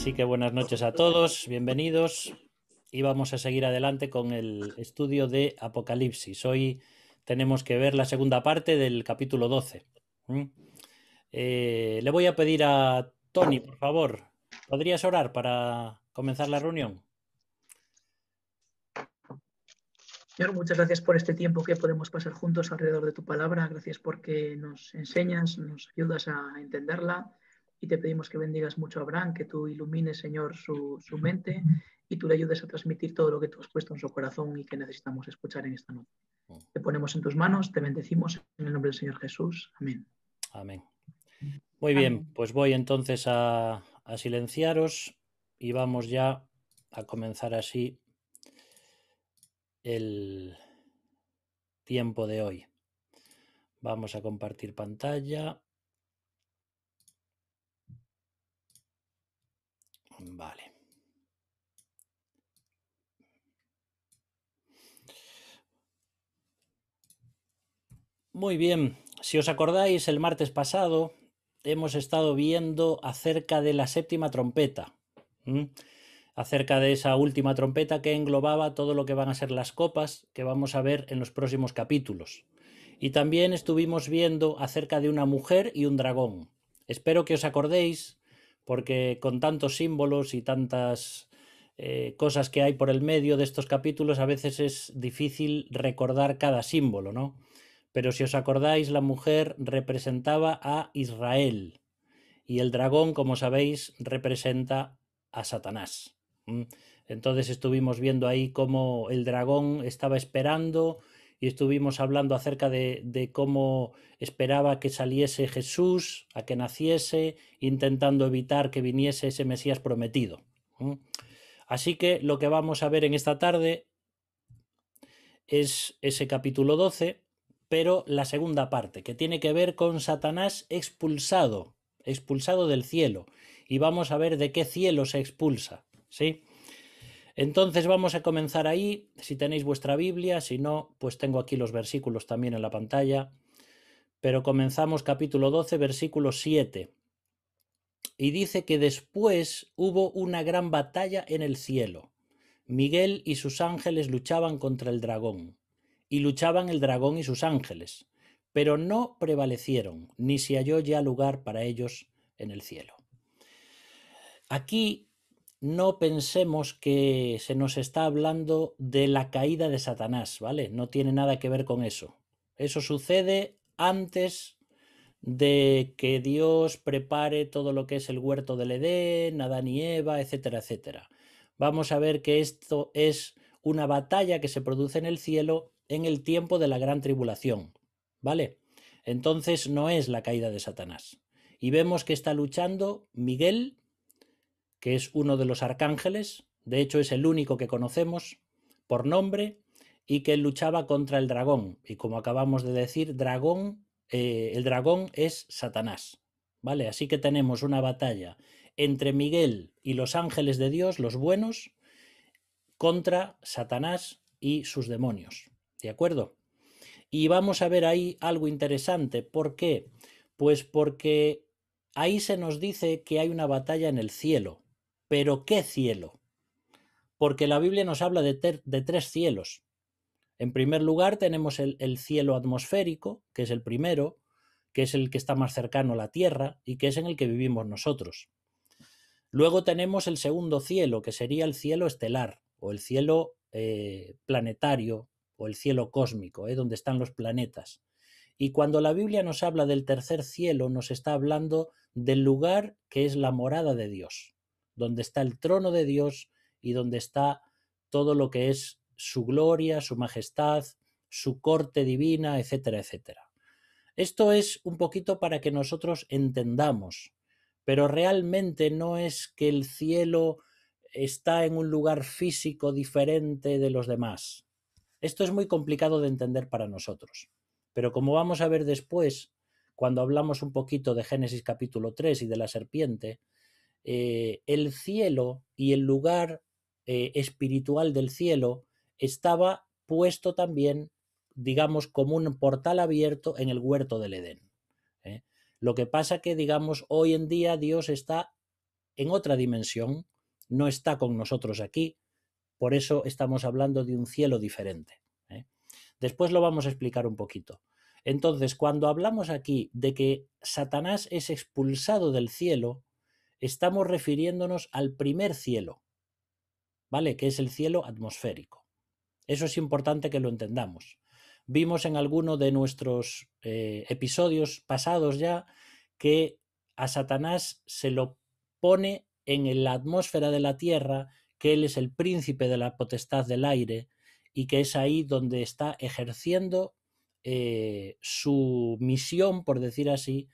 Así que buenas noches a todos, bienvenidos y vamos a seguir adelante con el estudio de Apocalipsis. Hoy tenemos que ver la segunda parte del capítulo 12. ¿Mm? Eh, le voy a pedir a Tony, por favor, ¿podrías orar para comenzar la reunión? Señor, muchas gracias por este tiempo que podemos pasar juntos alrededor de tu palabra. Gracias porque nos enseñas, nos ayudas a entenderla y te pedimos que bendigas mucho a Abraham, que tú ilumines, Señor, su, mente y tú le ayudes a transmitir todo lo que tú has puesto en su corazón y que necesitamos escuchar en esta noche. Te ponemos en tus manos, te bendecimos en el nombre del Señor Jesús. Amén. Amén. Muy bien, pues voy entonces a, a silenciaros y vamos ya a comenzar así el tiempo de hoy. Vamos a compartir pantalla. Vale. Muy bien, si os acordáis, el martes pasado hemos estado viendo acerca de la séptima trompeta, acerca de esa última trompeta que englobaba todo lo que van a ser las copas que vamos a ver en los próximos capítulos. Y también estuvimos viendo acerca de una mujer y un dragón. Espero que os acordéis porque con tantos símbolos y tantas eh, cosas que hay por el medio de estos capítulos, a veces es difícil recordar cada símbolo, ¿no? Pero si os acordáis, la mujer representaba a Israel y el dragón, como sabéis, representa a Satanás. Entonces estuvimos viendo ahí cómo el dragón estaba esperando y estuvimos hablando acerca de, cómo esperaba que saliese Jesús, a que naciese, intentando evitar que viniese ese Mesías prometido. Así que lo que vamos a ver en esta tarde es ese capítulo 12, pero la segunda parte, que tiene que ver con Satanás expulsado, expulsado del cielo. Y vamos a ver de qué cielo se expulsa, ¿sí? Entonces vamos a comenzar ahí, si tenéis vuestra Biblia, si no, pues tengo aquí los versículos también en la pantalla, pero comenzamos capítulo 12, versículo 7. Y dice que después hubo una gran batalla en el cielo. Miguel y sus ángeles luchaban contra el dragón, y luchaban el dragón y sus ángeles, pero no prevalecieron, ni se halló ya lugar para ellos en el cielo. Aquí no pensemos que se nos está hablando de la caída de Satanás, ¿vale? No tiene nada que ver con eso. Eso sucede antes de que Dios prepare todo lo que es el huerto del Edén, Adán y Eva, etcétera, etcétera. Vamos a ver que esto es una batalla que se produce en el cielo en el tiempo de la gran tribulación, ¿vale? Entonces no es la caída de Satanás. Y vemos que está luchando Miguel que es uno de los arcángeles, de hecho es el único que conocemos por nombre, y que luchaba contra el dragón. Y como acabamos de decir, dragón, eh, el dragón es Satanás. ¿Vale? Así que tenemos una batalla entre Miguel y los ángeles de Dios, los buenos, contra Satanás y sus demonios. ¿De acuerdo? Y vamos a ver ahí algo interesante. ¿Por qué? Pues porque ahí se nos dice que hay una batalla en el cielo. Pero ¿qué cielo? Porque la Biblia nos habla de, tres cielos. En primer lugar tenemos el, cielo atmosférico, que es el primero, que es el que está más cercano a la Tierra y que es en el que vivimos nosotros. Luego tenemos el segundo cielo, que sería el cielo estelar o el cielo eh, planetario o el cielo cósmico, eh, donde están los planetas. Y cuando la Biblia nos habla del tercer cielo, nos está hablando del lugar que es la morada de Dios donde está el trono de Dios y donde está todo lo que es su gloria, su majestad, su corte divina, etcétera, etcétera. Esto es un poquito para que nosotros entendamos, pero realmente no es que el cielo está en un lugar físico diferente de los demás. Esto es muy complicado de entender para nosotros, pero como vamos a ver después, cuando hablamos un poquito de Génesis capítulo 3 y de la serpiente, eh, el cielo y el lugar eh, espiritual del cielo estaba puesto también, digamos, como un portal abierto en el huerto del Edén. ¿eh? Lo que pasa que, digamos, hoy en día Dios está en otra dimensión, no está con nosotros aquí, por eso estamos hablando de un cielo diferente. Después lo vamos a explicar un poquito. Entonces, cuando hablamos aquí de que Satanás es expulsado del cielo, estamos refiriéndonos al primer cielo, ¿vale? Que es el cielo atmosférico. Eso es importante que lo entendamos. Vimos en alguno de nuestros eh, episodios pasados ya que a Satanás se lo pone en la atmósfera de la Tierra, que él es el príncipe de la potestad del aire y que es ahí donde está ejerciendo eh, su misión, por decir así,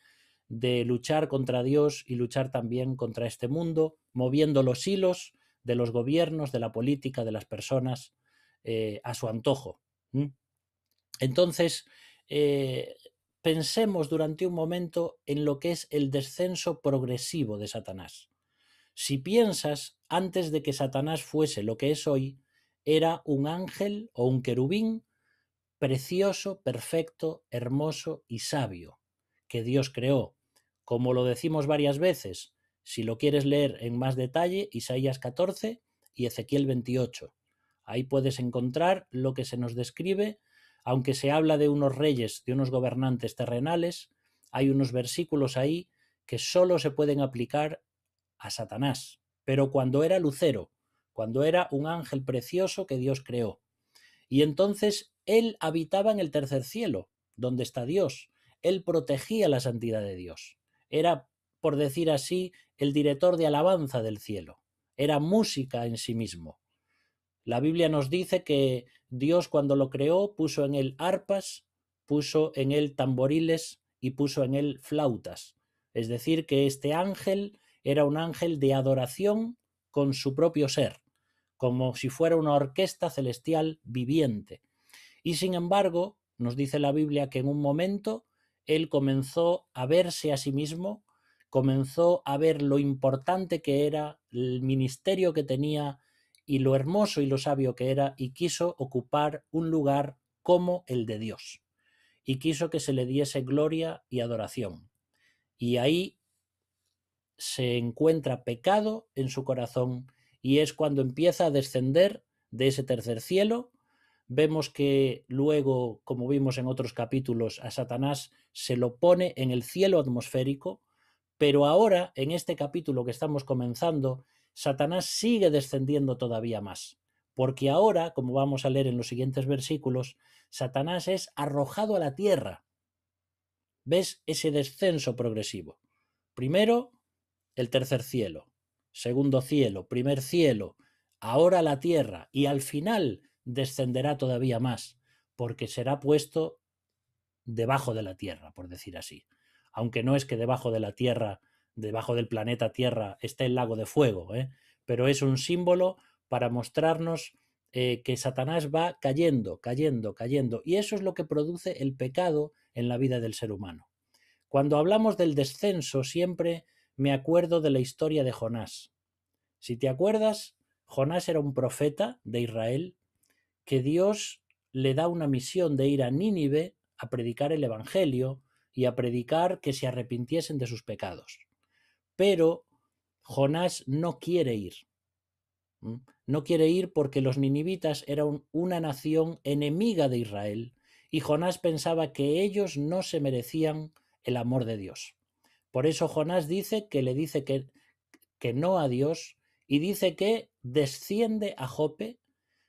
de luchar contra Dios y luchar también contra este mundo, moviendo los hilos de los gobiernos, de la política, de las personas eh, a su antojo. Entonces, eh, pensemos durante un momento en lo que es el descenso progresivo de Satanás. Si piensas, antes de que Satanás fuese lo que es hoy, era un ángel o un querubín precioso, perfecto, hermoso y sabio que Dios creó. Como lo decimos varias veces, si lo quieres leer en más detalle, Isaías 14 y Ezequiel 28. Ahí puedes encontrar lo que se nos describe, aunque se habla de unos reyes, de unos gobernantes terrenales, hay unos versículos ahí que solo se pueden aplicar a Satanás, pero cuando era lucero, cuando era un ángel precioso que Dios creó. Y entonces él habitaba en el tercer cielo, donde está Dios, él protegía la santidad de Dios. Era, por decir así, el director de alabanza del cielo. Era música en sí mismo. La Biblia nos dice que Dios cuando lo creó puso en él arpas, puso en él tamboriles y puso en él flautas. Es decir, que este ángel era un ángel de adoración con su propio ser, como si fuera una orquesta celestial viviente. Y sin embargo, nos dice la Biblia que en un momento él comenzó a verse a sí mismo, comenzó a ver lo importante que era, el ministerio que tenía y lo hermoso y lo sabio que era, y quiso ocupar un lugar como el de Dios, y quiso que se le diese gloria y adoración. Y ahí se encuentra pecado en su corazón, y es cuando empieza a descender de ese tercer cielo vemos que luego, como vimos en otros capítulos, a Satanás se lo pone en el cielo atmosférico, pero ahora, en este capítulo que estamos comenzando, Satanás sigue descendiendo todavía más, porque ahora, como vamos a leer en los siguientes versículos, Satanás es arrojado a la tierra. ¿Ves ese descenso progresivo? Primero, el tercer cielo, segundo cielo, primer cielo, ahora la tierra, y al final descenderá todavía más, porque será puesto debajo de la Tierra, por decir así. Aunque no es que debajo de la Tierra, debajo del planeta Tierra, esté el lago de fuego, ¿eh? pero es un símbolo para mostrarnos eh, que Satanás va cayendo, cayendo, cayendo. Y eso es lo que produce el pecado en la vida del ser humano. Cuando hablamos del descenso, siempre me acuerdo de la historia de Jonás. Si te acuerdas, Jonás era un profeta de Israel que Dios le da una misión de ir a Nínive a predicar el Evangelio y a predicar que se arrepintiesen de sus pecados. Pero Jonás no quiere ir. No quiere ir porque los ninivitas eran una nación enemiga de Israel y Jonás pensaba que ellos no se merecían el amor de Dios. Por eso Jonás dice que le dice que, que no a Dios y dice que desciende a Jope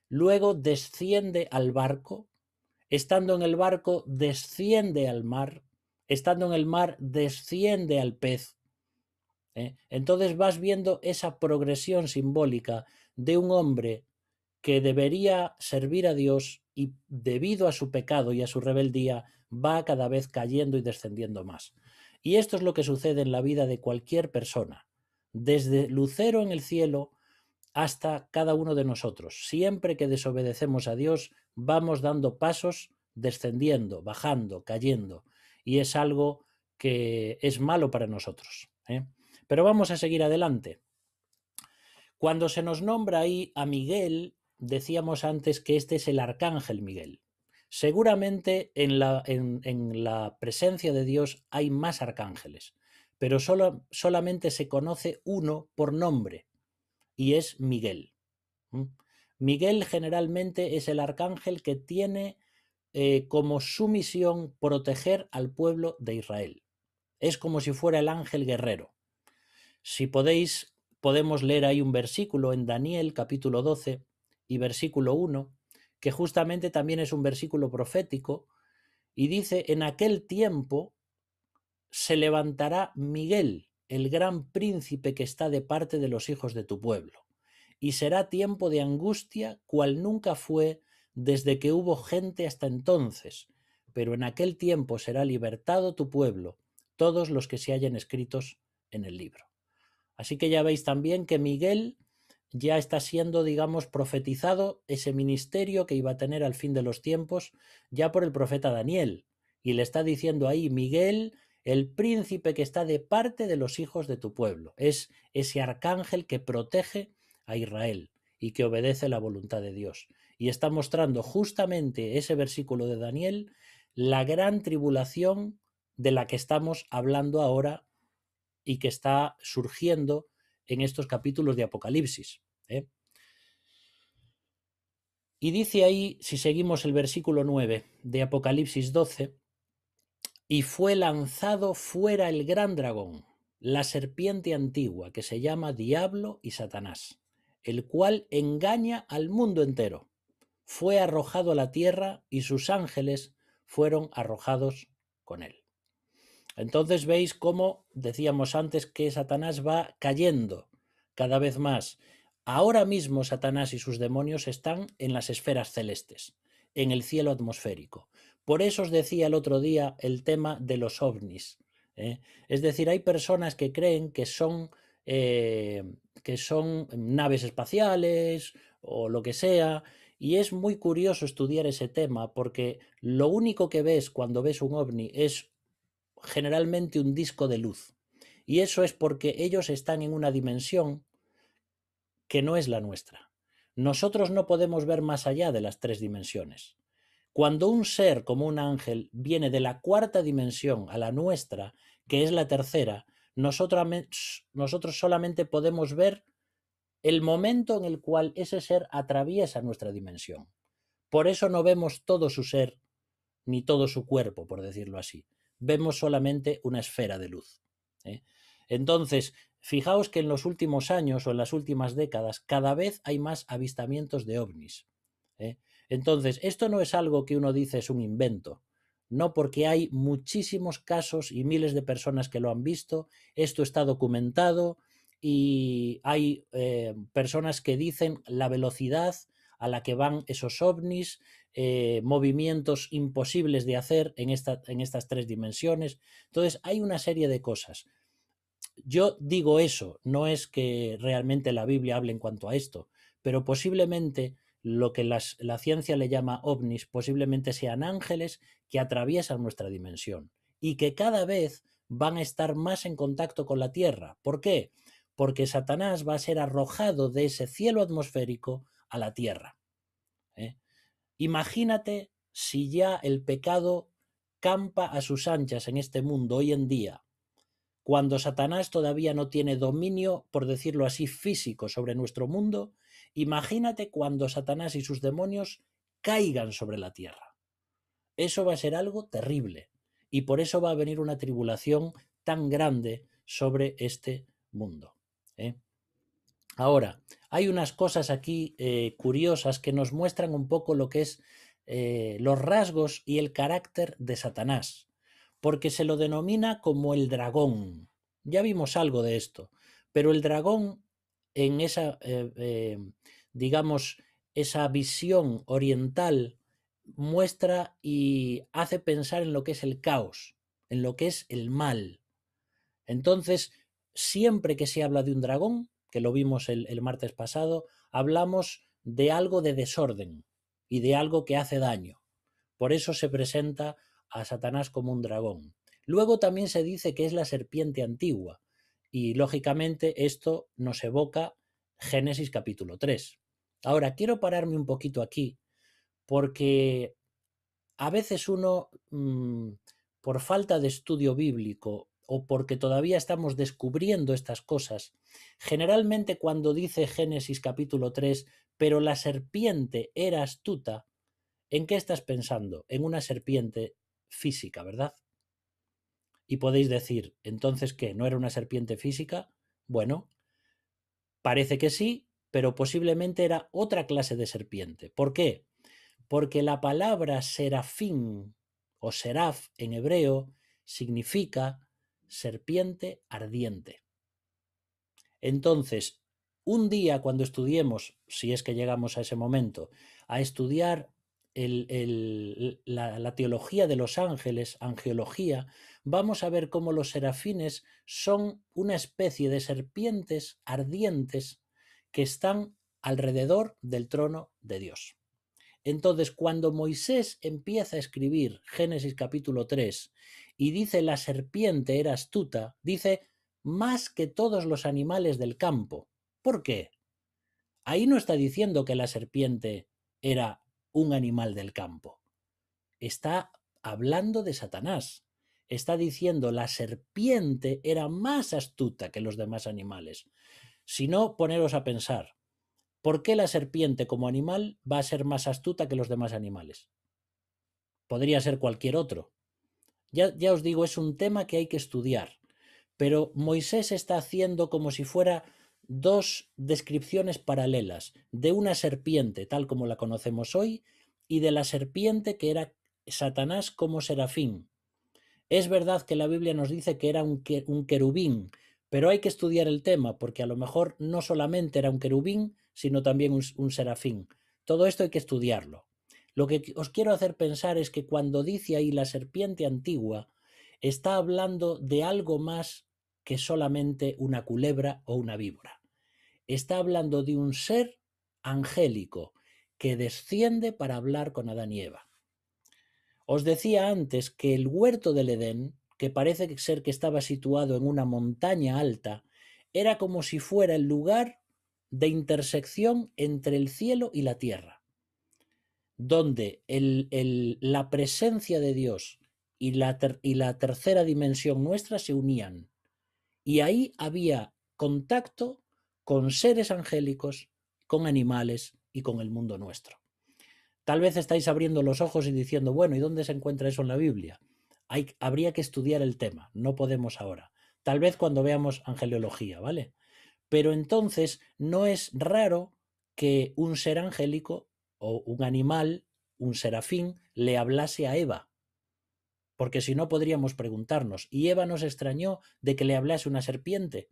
Luego desciende al barco. Estando en el barco, desciende al mar. Estando en el mar, desciende al pez. ¿eh? Entonces vas viendo esa progresión simbólica de un hombre que debería servir a Dios y debido a su pecado y a su rebeldía va cada vez cayendo y descendiendo más. Y esto es lo que sucede en la vida de cualquier persona. Desde Lucero en el cielo hasta cada uno de nosotros. Siempre que desobedecemos a Dios, vamos dando pasos, descendiendo, bajando, cayendo, y es algo que es malo para nosotros. ¿eh? Pero vamos a seguir adelante. Cuando se nos nombra ahí a Miguel, decíamos antes que este es el arcángel Miguel. Seguramente en la, en, la presencia de Dios hay más arcángeles, pero solamente se conoce uno por nombre, y es Miguel. Miguel generalmente es el arcángel que tiene eh, como su misión proteger al pueblo de Israel. Es como si fuera el ángel guerrero. Si podéis, podemos leer ahí un versículo en Daniel capítulo 12 y versículo 1, que justamente también es un versículo profético, y dice, en aquel tiempo se levantará Miguel el gran príncipe que está de parte de los hijos de tu pueblo. Y será tiempo de angustia cual nunca fue desde que hubo gente hasta entonces, pero en aquel tiempo será libertado tu pueblo, todos los que se hayan escritos en el libro. Así que ya veis también que Miguel ya está siendo, digamos, profetizado ese ministerio que iba a tener al fin de los tiempos ya por el profeta Daniel. Y le está diciendo ahí, Miguel el príncipe que está de parte de los hijos de tu pueblo. Es ese arcángel que protege a Israel y que obedece la voluntad de Dios. Y está mostrando justamente ese versículo de Daniel la gran tribulación de la que estamos hablando ahora y que está surgiendo en estos capítulos de Apocalipsis. ¿eh? Y dice ahí, si seguimos el versículo 9 de Apocalipsis 12, y fue lanzado fuera el gran dragón, la serpiente antigua, que se llama Diablo y Satanás, el cual engaña al mundo entero. Fue arrojado a la tierra y sus ángeles fueron arrojados con él. Entonces veis cómo decíamos antes que Satanás va cayendo cada vez más. Ahora mismo Satanás y sus demonios están en las esferas celestes, en el cielo atmosférico. Por eso os decía el otro día el tema de los ovnis. ¿eh? Es decir, hay personas que creen que son, eh, que son naves espaciales o lo que sea, y es muy curioso estudiar ese tema porque lo único que ves cuando ves un ovni es generalmente un disco de luz. Y eso es porque ellos están en una dimensión que no es la nuestra. Nosotros no podemos ver más allá de las tres dimensiones. Cuando un ser como un ángel viene de la cuarta dimensión a la nuestra, que es la tercera, nosotros, solamente podemos ver el momento en el cual ese ser atraviesa nuestra dimensión. Por eso no vemos todo su ser ni todo su cuerpo, por decirlo así. Vemos solamente una esfera de luz. ¿eh? Entonces, fijaos que en los últimos años o en las últimas décadas cada vez hay más avistamientos de ovnis. ¿eh? Entonces, esto no es algo que uno dice es un invento. No, porque hay muchísimos casos y miles de personas que lo han visto, esto está documentado y hay eh, personas que dicen la velocidad a la que van esos ovnis, eh, movimientos imposibles de hacer en, en estas tres dimensiones. Entonces, hay una serie de cosas. Yo digo eso, no es que realmente la Biblia hable en cuanto a esto, pero posiblemente lo que la ciencia le llama ovnis posiblemente sean ángeles que atraviesan nuestra dimensión y que cada vez van a estar más en contacto con la Tierra. ¿Por qué? Porque Satanás va a ser arrojado de ese cielo atmosférico a la Tierra. ¿eh? Imagínate si ya el pecado campa a sus anchas en este mundo hoy en día, cuando Satanás todavía no tiene dominio, por decirlo así, físico sobre nuestro mundo, Imagínate cuando Satanás y sus demonios caigan sobre la tierra. Eso va a ser algo terrible y por eso va a venir una tribulación tan grande sobre este mundo. ¿eh? Ahora, hay unas cosas aquí eh, curiosas que nos muestran un poco lo que es eh, los rasgos y el carácter de Satanás, porque se lo denomina como el dragón. Ya vimos algo de esto, pero el dragón en esa, eh, eh, digamos, esa visión oriental muestra y hace pensar en lo que es el caos, en lo que es el mal. Entonces, siempre que se habla de un dragón, que lo vimos el martes pasado, hablamos de algo de desorden y de algo que hace daño. Por eso se presenta a Satanás como un dragón. Luego también se dice que es la serpiente antigua, y lógicamente esto nos evoca Génesis capítulo 3. Ahora, quiero pararme un poquito aquí porque a veces uno, mm, por falta de estudio bíblico o porque todavía estamos descubriendo estas cosas, generalmente cuando dice Génesis capítulo 3, pero la serpiente era astuta, ¿en qué estás pensando? En una serpiente física, ¿verdad? Y podéis decir, entonces, ¿qué? ¿No era una serpiente física? Bueno, parece que sí, pero posiblemente era otra clase de serpiente. ¿Por qué? Porque la palabra serafín o seraf en hebreo significa serpiente ardiente. Entonces, un día cuando estudiemos, si es que llegamos a ese momento, a estudiar la, teología de los ángeles, angiología, vamos a ver cómo los serafines son una especie de serpientes ardientes que están alrededor del trono de Dios. Entonces, cuando Moisés empieza a escribir Génesis capítulo 3 y dice la serpiente era astuta, dice más que todos los animales del campo. ¿Por qué? Ahí no está diciendo que la serpiente era un animal del campo. Está hablando de Satanás. Está diciendo la serpiente era más astuta que los demás animales. Si no, poneros a pensar, ¿por qué la serpiente como animal va a ser más astuta que los demás animales? Podría ser cualquier otro. Ya, ya os digo, es un tema que hay que estudiar. Pero Moisés está haciendo como si fuera dos descripciones paralelas de una serpiente tal como la conocemos hoy y de la serpiente que era Satanás como serafín. Es verdad que la Biblia nos dice que era un, querubín, pero hay que estudiar el tema porque a lo mejor no solamente era un querubín, sino también un, serafín. Todo esto hay que estudiarlo. Lo que os quiero hacer pensar es que cuando dice ahí la serpiente antigua, está hablando de algo más que solamente una culebra o una víbora está hablando de un ser angélico que desciende para hablar con Adán y Eva. Os decía antes que el huerto del Edén, que parece ser que estaba situado en una montaña alta, era como si fuera el lugar de intersección entre el cielo y la tierra, donde la presencia de Dios y la tercera dimensión nuestra se unían. Y ahí había contacto con seres angélicos, con animales y con el mundo nuestro. Tal vez estáis abriendo los ojos y diciendo, bueno, ¿y dónde se encuentra eso en la Biblia? Hay, habría que estudiar el tema, no podemos ahora. Tal vez cuando veamos angeliología, ¿vale? Pero entonces no es raro que un ser angélico o un animal, un serafín, le hablase a Eva. Porque si no podríamos preguntarnos, ¿y Eva nos extrañó de que le hablase una serpiente?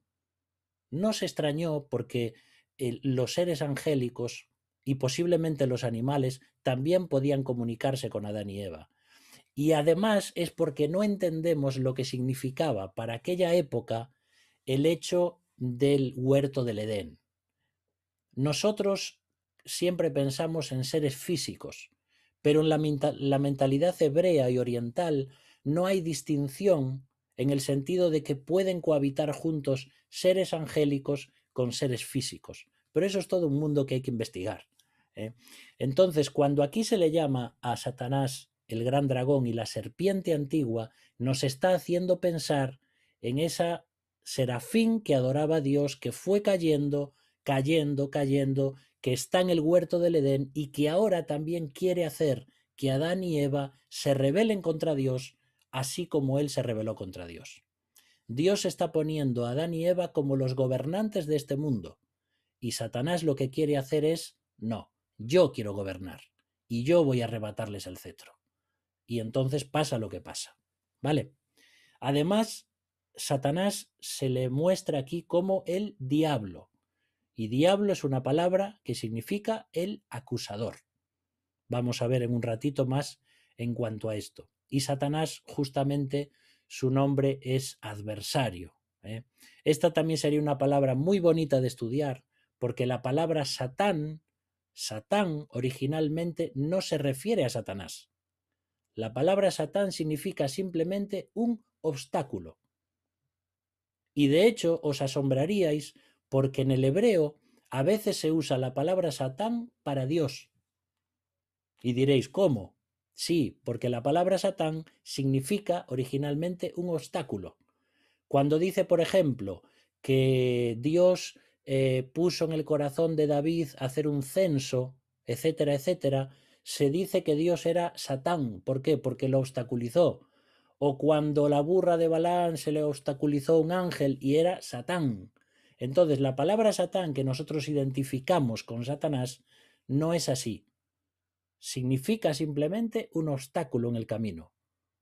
No se extrañó porque los seres angélicos y posiblemente los animales también podían comunicarse con Adán y Eva. Y además es porque no entendemos lo que significaba para aquella época el hecho del huerto del Edén. Nosotros siempre pensamos en seres físicos, pero en la mentalidad hebrea y oriental no hay distinción en el sentido de que pueden cohabitar juntos seres angélicos con seres físicos. Pero eso es todo un mundo que hay que investigar. ¿eh? Entonces, cuando aquí se le llama a Satanás el gran dragón y la serpiente antigua, nos está haciendo pensar en esa serafín que adoraba a Dios, que fue cayendo, cayendo, cayendo, que está en el huerto del Edén y que ahora también quiere hacer que Adán y Eva se rebelen contra Dios así como él se rebeló contra Dios. Dios está poniendo a Adán y Eva como los gobernantes de este mundo, y Satanás lo que quiere hacer es, no, yo quiero gobernar, y yo voy a arrebatarles el cetro. Y entonces pasa lo que pasa. ¿Vale? Además, Satanás se le muestra aquí como el diablo. Y diablo es una palabra que significa el acusador. Vamos a ver en un ratito más en cuanto a esto y Satanás justamente su nombre es adversario. ¿eh? Esta también sería una palabra muy bonita de estudiar, porque la palabra Satán, Satán originalmente no se refiere a Satanás. La palabra Satán significa simplemente un obstáculo. Y de hecho os asombraríais porque en el hebreo a veces se usa la palabra Satán para Dios. Y diréis, ¿cómo? Sí, porque la palabra Satán significa originalmente un obstáculo. Cuando dice, por ejemplo, que Dios eh, puso en el corazón de David hacer un censo, etcétera, etcétera, se dice que Dios era Satán. ¿Por qué? Porque lo obstaculizó. O cuando la burra de Balán se le obstaculizó un ángel y era Satán. Entonces, la palabra Satán que nosotros identificamos con Satanás no es así significa simplemente un obstáculo en el camino,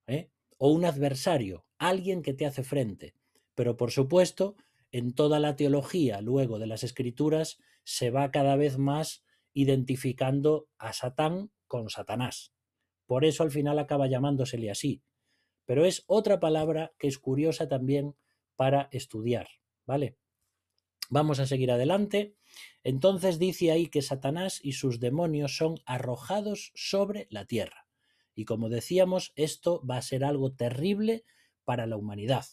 ¿eh? o un adversario, alguien que te hace frente. Pero por supuesto, en toda la teología luego de las escrituras se va cada vez más identificando a Satán con Satanás. Por eso al final acaba llamándosele así. Pero es otra palabra que es curiosa también para estudiar, ¿vale? Vamos a seguir adelante. Entonces dice ahí que Satanás y sus demonios son arrojados sobre la tierra. Y como decíamos, esto va a ser algo terrible para la humanidad.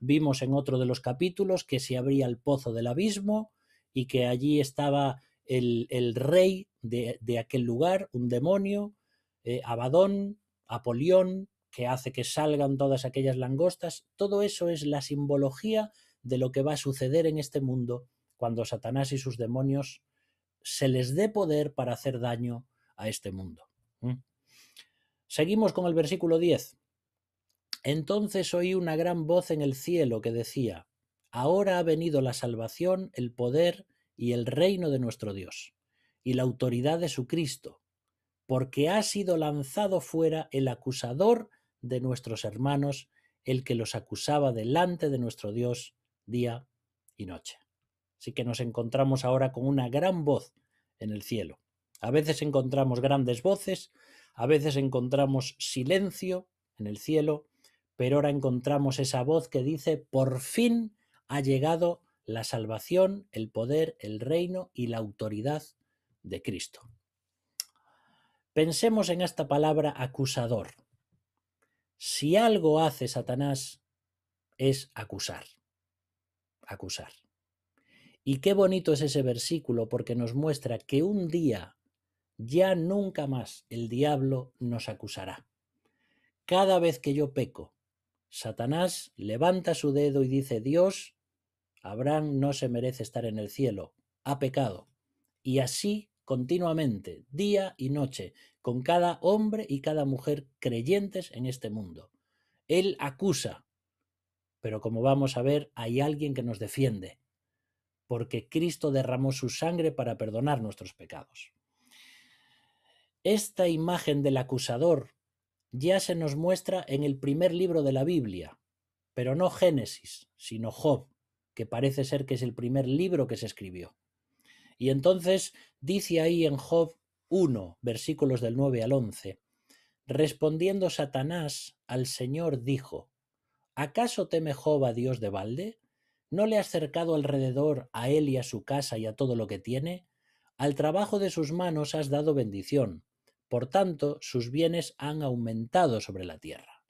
Vimos en otro de los capítulos que se abría el pozo del abismo y que allí estaba el, rey de, aquel lugar, un demonio, eh, Abadón, Apolión, que hace que salgan todas aquellas langostas. Todo eso es la simbología de lo que va a suceder en este mundo cuando Satanás y sus demonios se les dé poder para hacer daño a este mundo. ¿Mm? Seguimos con el versículo 10. Entonces oí una gran voz en el cielo que decía, Ahora ha venido la salvación, el poder y el reino de nuestro Dios, y la autoridad de su Cristo, porque ha sido lanzado fuera el acusador de nuestros hermanos, el que los acusaba delante de nuestro Dios día y noche. Así que nos encontramos ahora con una gran voz en el cielo. A veces encontramos grandes voces, a veces encontramos silencio en el cielo, pero ahora encontramos esa voz que dice, por fin ha llegado la salvación, el poder, el reino y la autoridad de Cristo. Pensemos en esta palabra acusador. Si algo hace Satanás es acusar acusar. Y qué bonito es ese versículo porque nos muestra que un día, ya nunca más, el diablo nos acusará. Cada vez que yo peco, Satanás levanta su dedo y dice, Dios, Abraham no se merece estar en el cielo, ha pecado. Y así continuamente, día y noche, con cada hombre y cada mujer creyentes en este mundo. Él acusa, pero como vamos a ver, hay alguien que nos defiende, porque Cristo derramó su sangre para perdonar nuestros pecados. Esta imagen del acusador ya se nos muestra en el primer libro de la Biblia, pero no Génesis, sino Job, que parece ser que es el primer libro que se escribió. Y entonces dice ahí en Job 1, versículos del 9 al 11, respondiendo Satanás al Señor dijo, ¿Acaso teme Job a Dios de balde? ¿No le has cercado alrededor a él y a su casa y a todo lo que tiene? Al trabajo de sus manos has dado bendición. Por tanto, sus bienes han aumentado sobre la tierra.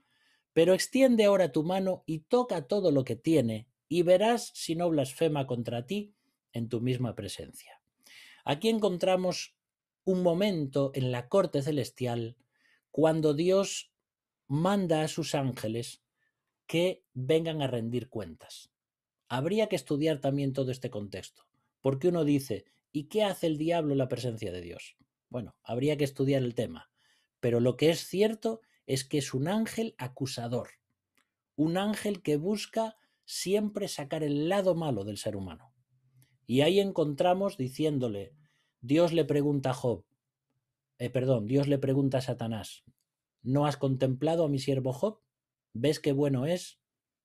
Pero extiende ahora tu mano y toca todo lo que tiene, y verás si no blasfema contra ti en tu misma presencia. Aquí encontramos un momento en la corte celestial cuando Dios manda a sus ángeles que vengan a rendir cuentas. Habría que estudiar también todo este contexto, porque uno dice, ¿y qué hace el diablo en la presencia de Dios? Bueno, habría que estudiar el tema, pero lo que es cierto es que es un ángel acusador, un ángel que busca siempre sacar el lado malo del ser humano. Y ahí encontramos diciéndole, Dios le pregunta a Job, eh, perdón, Dios le pregunta a Satanás, ¿no has contemplado a mi siervo Job? ¿Ves qué bueno es?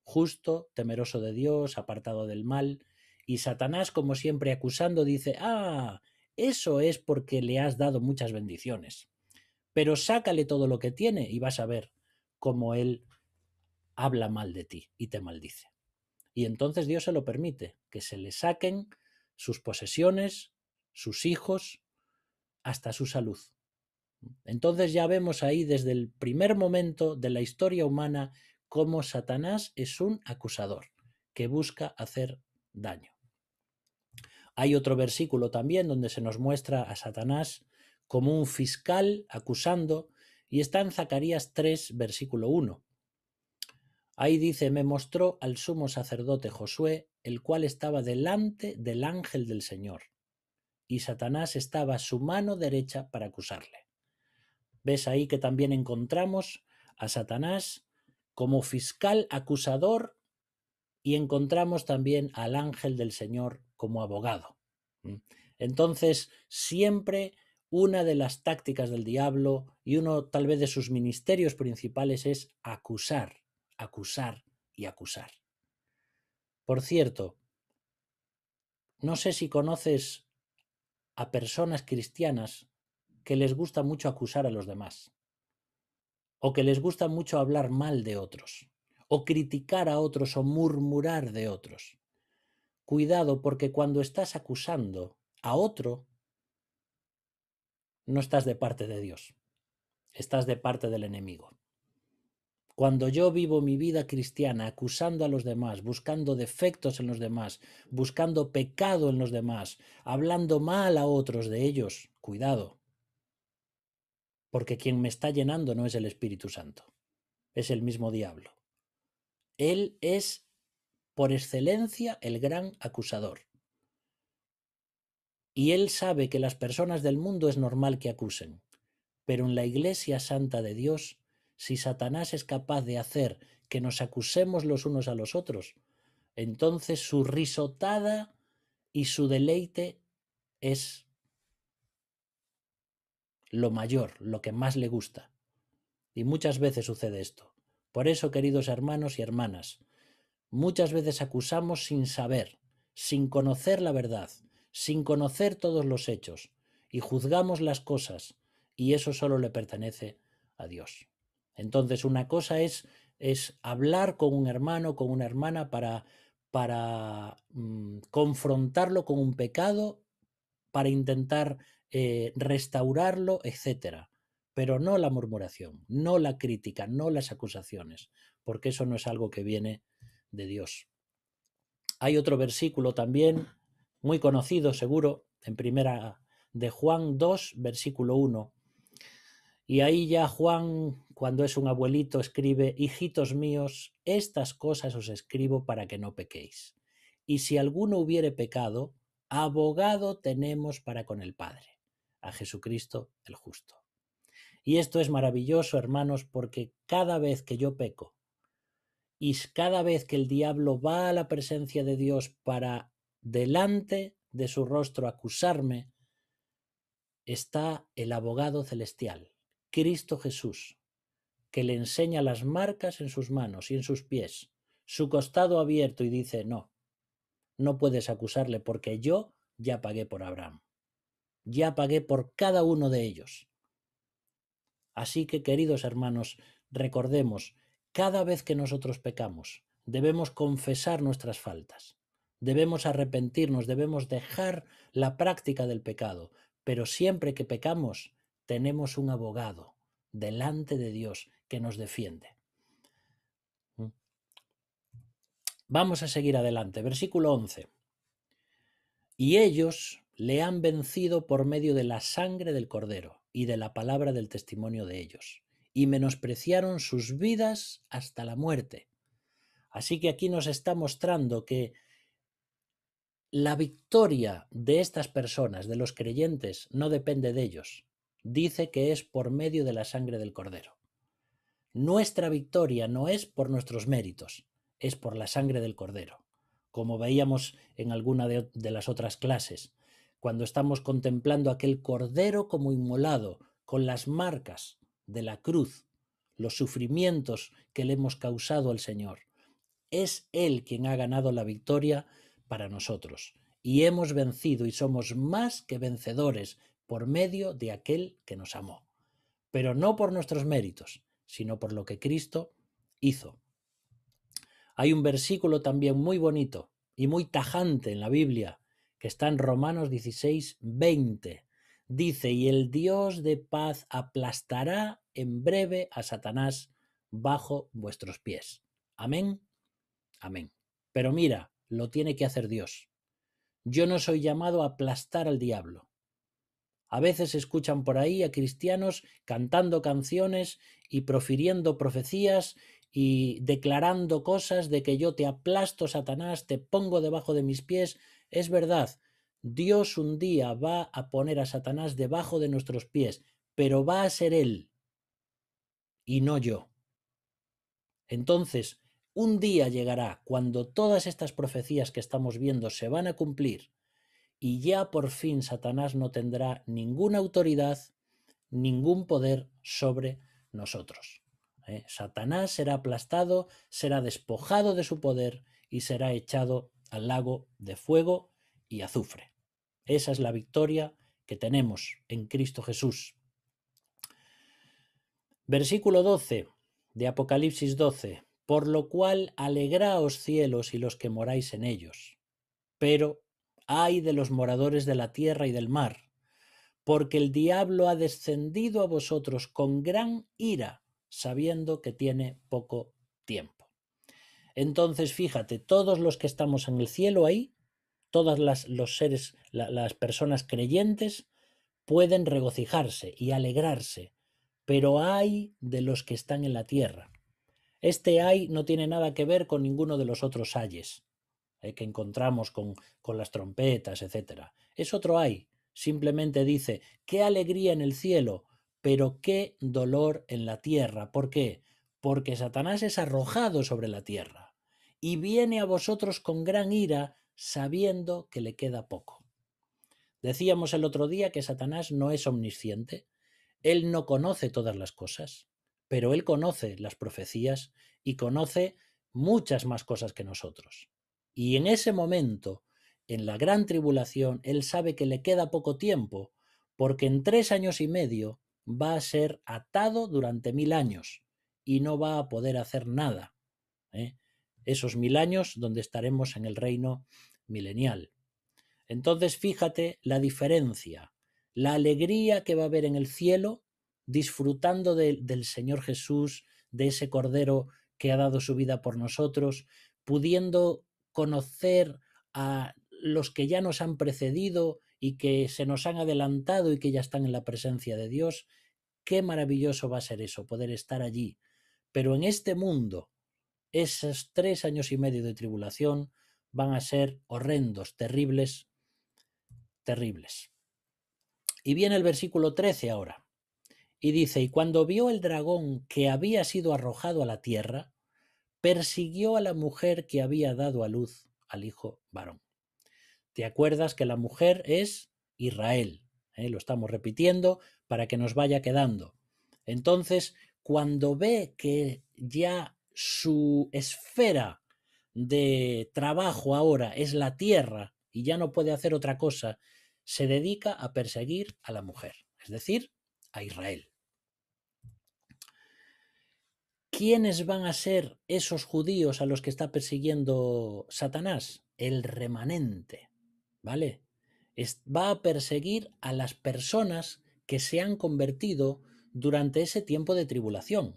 Justo, temeroso de Dios, apartado del mal. Y Satanás, como siempre acusando, dice, ah, eso es porque le has dado muchas bendiciones. Pero sácale todo lo que tiene y vas a ver cómo él habla mal de ti y te maldice. Y entonces Dios se lo permite, que se le saquen sus posesiones, sus hijos, hasta su salud. Entonces ya vemos ahí desde el primer momento de la historia humana cómo Satanás es un acusador que busca hacer daño. Hay otro versículo también donde se nos muestra a Satanás como un fiscal acusando y está en Zacarías 3, versículo 1. Ahí dice, me mostró al sumo sacerdote Josué, el cual estaba delante del ángel del Señor, y Satanás estaba a su mano derecha para acusarle. Ves ahí que también encontramos a Satanás como fiscal acusador y encontramos también al ángel del Señor como abogado. Entonces, siempre una de las tácticas del diablo y uno tal vez de sus ministerios principales es acusar, acusar y acusar. Por cierto, no sé si conoces a personas cristianas que les gusta mucho acusar a los demás, o que les gusta mucho hablar mal de otros, o criticar a otros o murmurar de otros. Cuidado porque cuando estás acusando a otro, no estás de parte de Dios, estás de parte del enemigo. Cuando yo vivo mi vida cristiana acusando a los demás, buscando defectos en los demás, buscando pecado en los demás, hablando mal a otros de ellos, cuidado, porque quien me está llenando no es el Espíritu Santo, es el mismo diablo. Él es, por excelencia, el gran acusador. Y él sabe que las personas del mundo es normal que acusen, pero en la Iglesia Santa de Dios, si Satanás es capaz de hacer que nos acusemos los unos a los otros, entonces su risotada y su deleite es lo mayor, lo que más le gusta. Y muchas veces sucede esto. Por eso, queridos hermanos y hermanas, muchas veces acusamos sin saber, sin conocer la verdad, sin conocer todos los hechos, y juzgamos las cosas, y eso solo le pertenece a Dios. Entonces, una cosa es, es hablar con un hermano, con una hermana, para, para mm, confrontarlo con un pecado, para intentar eh, restaurarlo, etcétera. Pero no la murmuración, no la crítica, no las acusaciones, porque eso no es algo que viene de Dios. Hay otro versículo también, muy conocido seguro, en primera de Juan 2, versículo 1. Y ahí ya Juan, cuando es un abuelito, escribe, hijitos míos, estas cosas os escribo para que no pequéis. Y si alguno hubiere pecado, abogado tenemos para con el Padre, a Jesucristo el justo. Y esto es maravilloso, hermanos, porque cada vez que yo peco y cada vez que el diablo va a la presencia de Dios para delante de su rostro acusarme, está el abogado celestial, Cristo Jesús, que le enseña las marcas en sus manos y en sus pies, su costado abierto y dice, no, no puedes acusarle porque yo ya pagué por Abraham ya pagué por cada uno de ellos. Así que, queridos hermanos, recordemos, cada vez que nosotros pecamos, debemos confesar nuestras faltas, debemos arrepentirnos, debemos dejar la práctica del pecado, pero siempre que pecamos, tenemos un abogado delante de Dios que nos defiende. ¿Mm? Vamos a seguir adelante. Versículo 11. Y ellos, le han vencido por medio de la sangre del Cordero y de la palabra del testimonio de ellos, y menospreciaron sus vidas hasta la muerte. Así que aquí nos está mostrando que la victoria de estas personas, de los creyentes, no depende de ellos. Dice que es por medio de la sangre del Cordero. Nuestra victoria no es por nuestros méritos, es por la sangre del Cordero, como veíamos en alguna de, de las otras clases cuando estamos contemplando aquel cordero como inmolado, con las marcas de la cruz, los sufrimientos que le hemos causado al Señor. Es Él quien ha ganado la victoria para nosotros, y hemos vencido y somos más que vencedores por medio de aquel que nos amó, pero no por nuestros méritos, sino por lo que Cristo hizo. Hay un versículo también muy bonito y muy tajante en la Biblia que está en Romanos 16, 20. Dice, y el Dios de paz aplastará en breve a Satanás bajo vuestros pies. Amén. Amén. Pero mira, lo tiene que hacer Dios. Yo no soy llamado a aplastar al diablo. A veces escuchan por ahí a cristianos cantando canciones y profiriendo profecías y declarando cosas de que yo te aplasto, Satanás, te pongo debajo de mis pies, es verdad, Dios un día va a poner a Satanás debajo de nuestros pies, pero va a ser Él y no yo. Entonces, un día llegará cuando todas estas profecías que estamos viendo se van a cumplir y ya por fin Satanás no tendrá ninguna autoridad, ningún poder sobre nosotros. ¿eh? Satanás será aplastado, será despojado de su poder y será echado al lago de fuego y azufre. Esa es la victoria que tenemos en Cristo Jesús. Versículo 12 de Apocalipsis 12. Por lo cual alegraos cielos y los que moráis en ellos. Pero ay de los moradores de la tierra y del mar, porque el diablo ha descendido a vosotros con gran ira, sabiendo que tiene poco tiempo. Entonces, fíjate, todos los que estamos en el cielo ahí, todas las los seres, las personas creyentes, pueden regocijarse y alegrarse, pero hay de los que están en la tierra. Este hay no tiene nada que ver con ninguno de los otros hayes eh, que encontramos con, con las trompetas, etc. Es otro hay. Simplemente dice, qué alegría en el cielo, pero qué dolor en la tierra. ¿Por qué? Porque Satanás es arrojado sobre la tierra y viene a vosotros con gran ira, sabiendo que le queda poco. Decíamos el otro día que Satanás no es omnisciente, él no conoce todas las cosas, pero él conoce las profecías y conoce muchas más cosas que nosotros. Y en ese momento, en la gran tribulación, él sabe que le queda poco tiempo, porque en tres años y medio va a ser atado durante mil años y no va a poder hacer nada. ¿eh? esos mil años donde estaremos en el reino milenial. Entonces fíjate la diferencia, la alegría que va a haber en el cielo disfrutando del Señor Jesús, de ese Cordero que ha dado su vida por nosotros, pudiendo conocer a los que ya nos han precedido y que se nos han adelantado y que ya están en la presencia de Dios. Qué maravilloso va a ser eso, poder estar allí. Pero en este mundo, esos tres años y medio de tribulación van a ser horrendos, terribles, terribles. Y viene el versículo 13 ahora. Y dice, y cuando vio el dragón que había sido arrojado a la tierra, persiguió a la mujer que había dado a luz al hijo varón. ¿Te acuerdas que la mujer es Israel? Eh? Lo estamos repitiendo para que nos vaya quedando. Entonces, cuando ve que ya su esfera de trabajo ahora es la tierra y ya no puede hacer otra cosa, se dedica a perseguir a la mujer, es decir, a Israel. ¿Quiénes van a ser esos judíos a los que está persiguiendo Satanás? El remanente, ¿vale? va a perseguir a las personas que se han convertido durante ese tiempo de tribulación.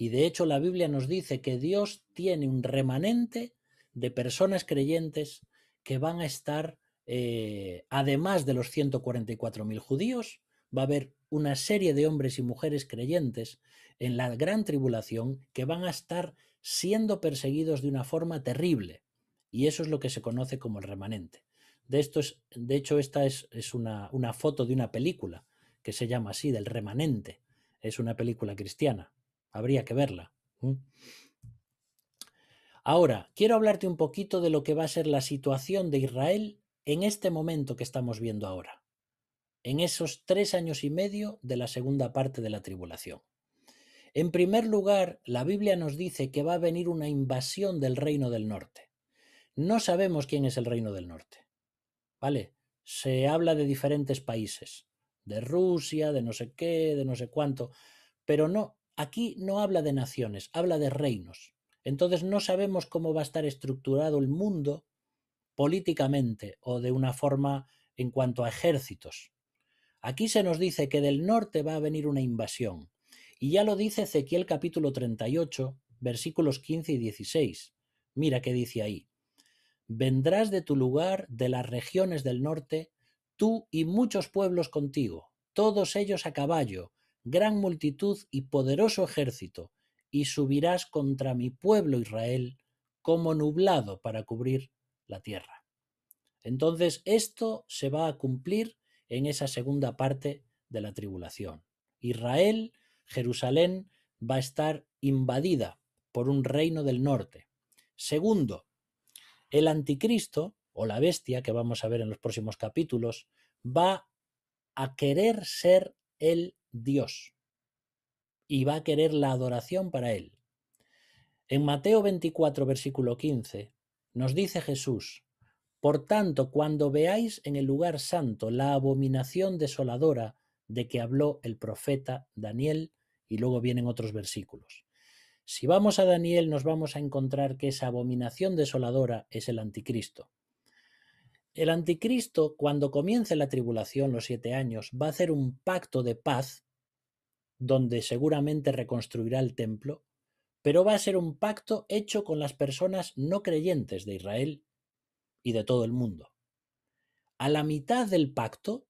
Y de hecho la Biblia nos dice que Dios tiene un remanente de personas creyentes que van a estar, eh, además de los 144.000 judíos, va a haber una serie de hombres y mujeres creyentes en la gran tribulación que van a estar siendo perseguidos de una forma terrible. Y eso es lo que se conoce como el remanente. De, de hecho, esta es, una foto de una película que se llama así, del remanente. Es una película cristiana, habría que verla. Ahora, quiero hablarte un poquito de lo que va a ser la situación de Israel en este momento que estamos viendo ahora, en esos tres años y medio de la segunda parte de la tribulación. En primer lugar, la Biblia nos dice que va a venir una invasión del reino del norte. No sabemos quién es el reino del norte. ¿Vale? Se habla de diferentes países, de Rusia, de no sé qué, de no sé cuánto, pero no, Aquí no habla de naciones, habla de reinos. Entonces no sabemos cómo va a estar estructurado el mundo políticamente o de una forma en cuanto a ejércitos. Aquí se nos dice que del norte va a venir una invasión. Y ya lo dice Ezequiel capítulo 38, versículos 15 y 16. Mira qué dice ahí. Vendrás de tu lugar, de las regiones del norte, tú y muchos pueblos contigo, todos ellos a caballo, gran multitud y poderoso ejército, y subirás contra mi pueblo Israel como nublado para cubrir la tierra. Entonces esto se va a cumplir en esa segunda parte de la tribulación. Israel, Jerusalén, va a estar invadida por un reino del norte. Segundo, el anticristo o la bestia que vamos a ver en los próximos capítulos va a querer ser el Dios y va a querer la adoración para él. En Mateo 24, versículo 15, nos dice Jesús, Por tanto, cuando veáis en el lugar santo la abominación desoladora de que habló el profeta Daniel, y luego vienen otros versículos. Si vamos a Daniel nos vamos a encontrar que esa abominación desoladora es el anticristo. El anticristo, cuando comience la tribulación, los siete años, va a hacer un pacto de paz, donde seguramente reconstruirá el templo, pero va a ser un pacto hecho con las personas no creyentes de Israel y de todo el mundo. A la mitad del pacto,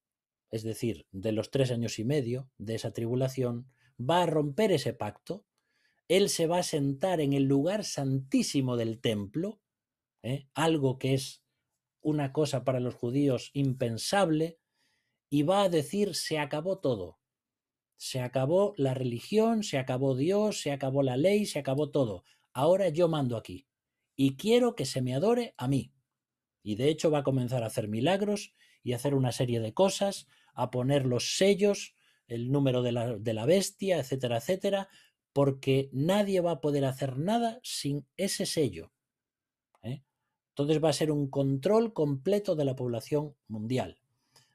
es decir, de los tres años y medio de esa tribulación, va a romper ese pacto, él se va a sentar en el lugar santísimo del templo, ¿eh? algo que es una cosa para los judíos impensable, y va a decir se acabó todo. Se acabó la religión, se acabó Dios, se acabó la ley, se acabó todo. Ahora yo mando aquí. Y quiero que se me adore a mí. Y de hecho va a comenzar a hacer milagros y a hacer una serie de cosas, a poner los sellos, el número de la, de la bestia, etcétera, etcétera, porque nadie va a poder hacer nada sin ese sello. Entonces va a ser un control completo de la población mundial.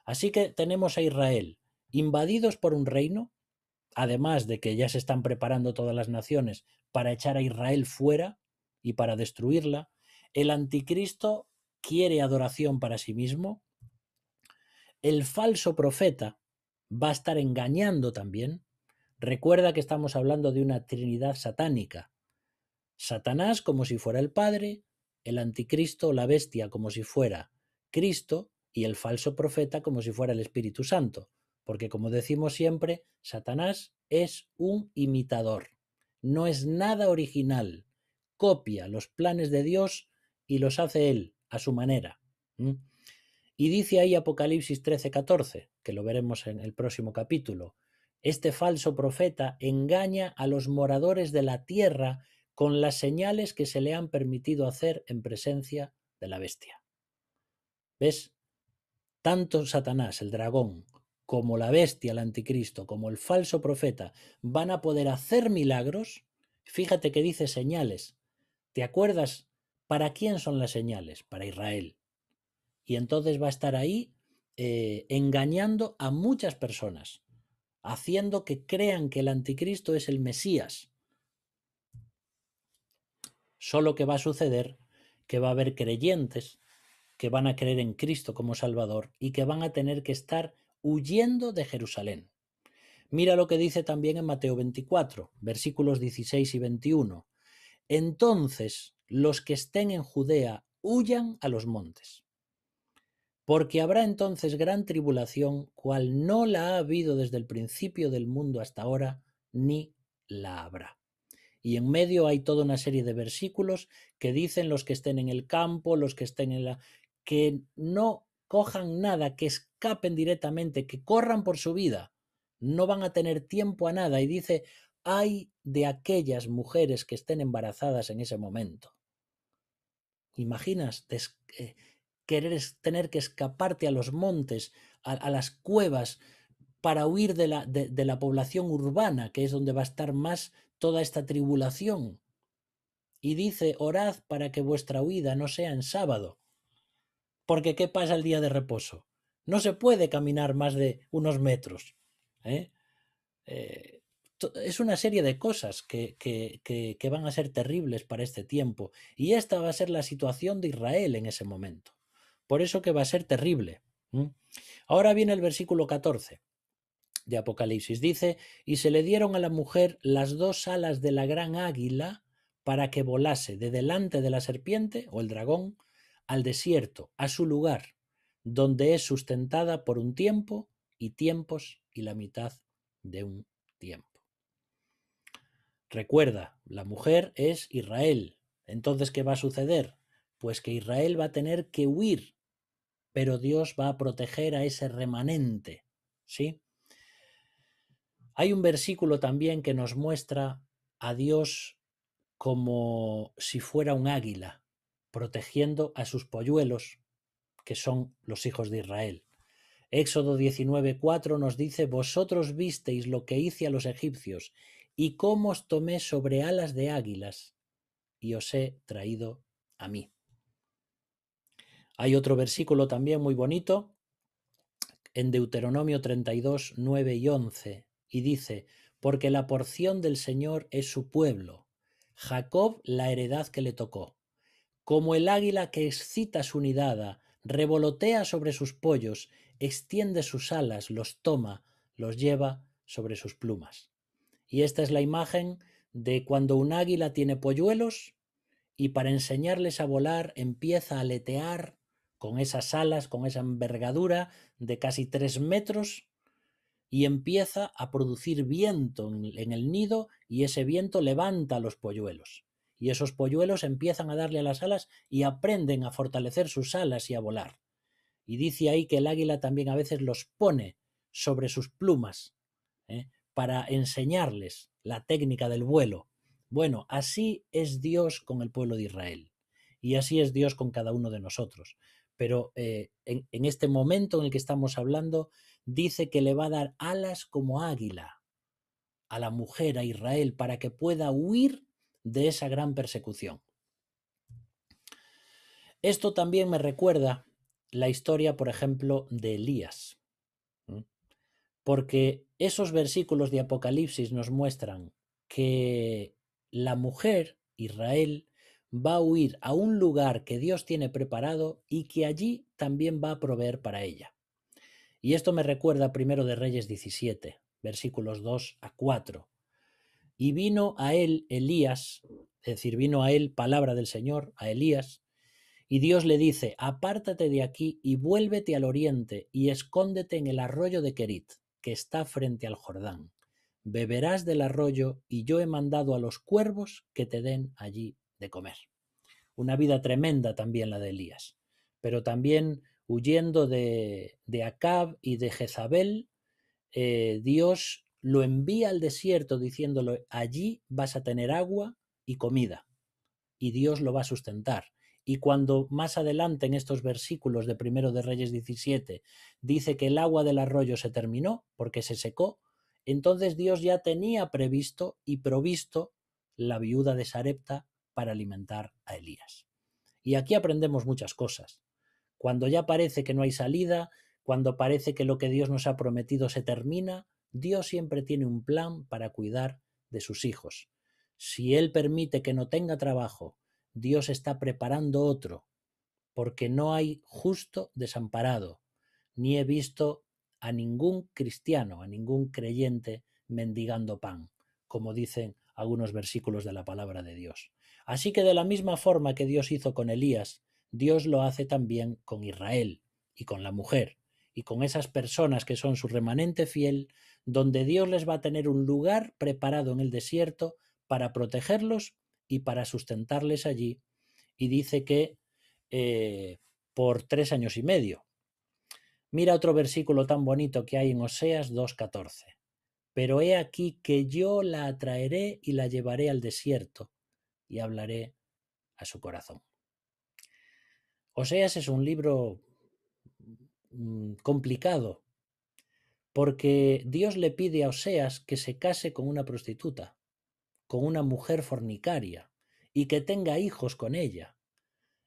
Así que tenemos a Israel invadidos por un reino, además de que ya se están preparando todas las naciones para echar a Israel fuera y para destruirla, el anticristo quiere adoración para sí mismo, el falso profeta va a estar engañando también. Recuerda que estamos hablando de una trinidad satánica. Satanás como si fuera el Padre, el anticristo o la bestia como si fuera Cristo y el falso profeta como si fuera el Espíritu Santo, porque como decimos siempre, Satanás es un imitador, no es nada original, copia los planes de Dios y los hace él a su manera. Y dice ahí Apocalipsis 13:14, que lo veremos en el próximo capítulo, este falso profeta engaña a los moradores de la tierra con las señales que se le han permitido hacer en presencia de la bestia. ¿Ves? Tanto Satanás, el dragón, como la bestia, el anticristo, como el falso profeta, van a poder hacer milagros. Fíjate que dice señales. ¿Te acuerdas? ¿Para quién son las señales? Para Israel. Y entonces va a estar ahí eh, engañando a muchas personas, haciendo que crean que el anticristo es el Mesías Solo que va a suceder que va a haber creyentes que van a creer en Cristo como Salvador y que van a tener que estar huyendo de Jerusalén. Mira lo que dice también en Mateo 24, versículos 16 y 21. Entonces los que estén en Judea huyan a los montes, porque habrá entonces gran tribulación, cual no la ha habido desde el principio del mundo hasta ahora, ni la habrá y en medio hay toda una serie de versículos que dicen los que estén en el campo, los que estén en la... que no cojan nada, que escapen directamente, que corran por su vida, no van a tener tiempo a nada y dice, hay de aquellas mujeres que estén embarazadas en ese momento. Imaginas eh, querer tener que escaparte a los montes, a, las cuevas, para huir de la, de la población urbana, que es donde va a estar más toda esta tribulación. Y dice, orad para que vuestra huida no sea en sábado. Porque ¿qué pasa el día de reposo? No se puede caminar más de unos metros. ¿eh? Eh, es una serie de cosas que, que, que, van a ser terribles para este tiempo. Y esta va a ser la situación de Israel en ese momento. Por eso que va a ser terrible. Ahora viene el versículo 14 de Apocalipsis. Dice, y se le dieron a la mujer las dos alas de la gran águila para que volase de delante de la serpiente o el dragón al desierto, a su lugar, donde es sustentada por un tiempo y tiempos y la mitad de un tiempo. Recuerda, la mujer es Israel. Entonces, ¿qué va a suceder? Pues que Israel va a tener que huir, pero Dios va a proteger a ese remanente. ¿Sí? Hay un versículo también que nos muestra a Dios como si fuera un águila, protegiendo a sus polluelos, que son los hijos de Israel. Éxodo 19:4 nos dice, Vosotros visteis lo que hice a los egipcios, y cómo os tomé sobre alas de águilas, y os he traído a mí. Hay otro versículo también muy bonito, en Deuteronomio 32, 9 y 11 y dice, porque la porción del Señor es su pueblo, Jacob la heredad que le tocó. Como el águila que excita su nidada, revolotea sobre sus pollos, extiende sus alas, los toma, los lleva sobre sus plumas. Y esta es la imagen de cuando un águila tiene polluelos y para enseñarles a volar empieza a aletear con esas alas, con esa envergadura de casi tres metros, y empieza a producir viento en el nido y ese viento levanta los polluelos. Y esos polluelos empiezan a darle a las alas y aprenden a fortalecer sus alas y a volar. Y dice ahí que el águila también a veces los pone sobre sus plumas ¿eh? para enseñarles la técnica del vuelo. Bueno, así es Dios con el pueblo de Israel y así es Dios con cada uno de nosotros. Pero eh, en este momento en el que estamos hablando, dice que le va a dar alas como águila a la mujer, a Israel, para que pueda huir de esa gran persecución. Esto también me recuerda la historia, por ejemplo, de Elías, porque esos versículos de Apocalipsis nos muestran que la mujer, Israel, va a huir a un lugar que Dios tiene preparado y que allí también va a proveer para ella. Y esto me recuerda primero de Reyes 17, versículos 2 a 4. Y vino a él Elías, es decir, vino a él palabra del Señor, a Elías, y Dios le dice, apártate de aquí y vuélvete al oriente y escóndete en el arroyo de Querit, que está frente al Jordán. Beberás del arroyo y yo he mandado a los cuervos que te den allí de comer. Una vida tremenda también la de Elías, pero también huyendo de, Acab y de Jezabel, eh, Dios lo envía al desierto diciéndole, allí vas a tener agua y comida, y Dios lo va a sustentar. Y cuando más adelante en estos versículos de Primero de Reyes 17 dice que el agua del arroyo se terminó porque se secó, entonces Dios ya tenía previsto y provisto la viuda de Sarepta para alimentar a Elías. Y aquí aprendemos muchas cosas. Cuando ya parece que no hay salida, cuando parece que lo que Dios nos ha prometido se termina, Dios siempre tiene un plan para cuidar de sus hijos. Si Él permite que no tenga trabajo, Dios está preparando otro, porque no hay justo desamparado, ni he visto a ningún cristiano, a ningún creyente mendigando pan, como dicen algunos versículos de la palabra de Dios. Así que de la misma forma que Dios hizo con Elías, Dios lo hace también con Israel y con la mujer y con esas personas que son su remanente fiel, donde Dios les va a tener un lugar preparado en el desierto para protegerlos y para sustentarles allí. Y dice que eh, por tres años y medio. Mira otro versículo tan bonito que hay en Oseas 2.14. Pero he aquí que yo la atraeré y la llevaré al desierto y hablaré a su corazón. Oseas es un libro mm, complicado, porque Dios le pide a Oseas que se case con una prostituta, con una mujer fornicaria, y que tenga hijos con ella.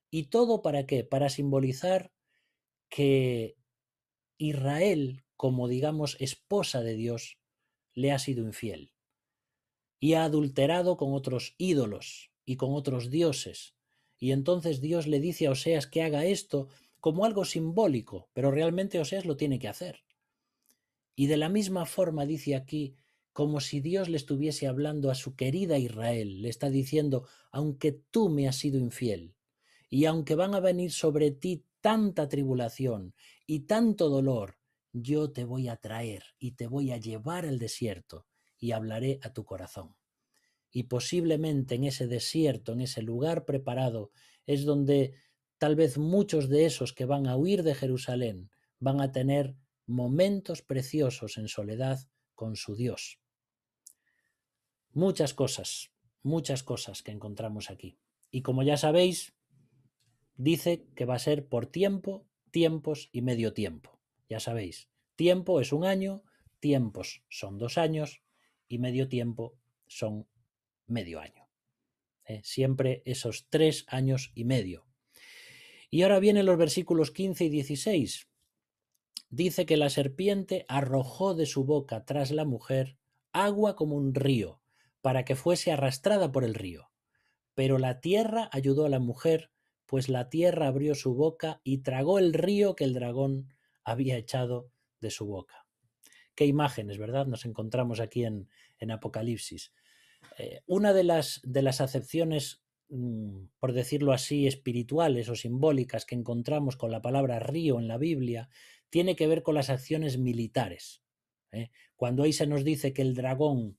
¿Y todo para qué? Para simbolizar que Israel, como digamos esposa de Dios, le ha sido infiel y ha adulterado con otros ídolos y con otros dioses y entonces Dios le dice a Oseas que haga esto como algo simbólico, pero realmente Oseas lo tiene que hacer. Y de la misma forma dice aquí, como si Dios le estuviese hablando a su querida Israel, le está diciendo, aunque tú me has sido infiel, y aunque van a venir sobre ti tanta tribulación y tanto dolor, yo te voy a traer y te voy a llevar al desierto y hablaré a tu corazón y posiblemente en ese desierto, en ese lugar preparado, es donde tal vez muchos de esos que van a huir de Jerusalén van a tener momentos preciosos en soledad con su Dios. Muchas cosas, muchas cosas que encontramos aquí. Y como ya sabéis, dice que va a ser por tiempo, tiempos y medio tiempo. Ya sabéis, tiempo es un año, tiempos son dos años y medio tiempo son medio año. ¿eh? Siempre esos tres años y medio. Y ahora vienen los versículos 15 y 16. Dice que la serpiente arrojó de su boca tras la mujer agua como un río, para que fuese arrastrada por el río. Pero la tierra ayudó a la mujer, pues la tierra abrió su boca y tragó el río que el dragón había echado de su boca. Qué imágenes, ¿verdad? Nos encontramos aquí en, en Apocalipsis. Eh, una de las, de las acepciones, mm, por decirlo así, espirituales o simbólicas que encontramos con la palabra río en la Biblia tiene que ver con las acciones militares. ¿eh? Cuando ahí se nos dice que el dragón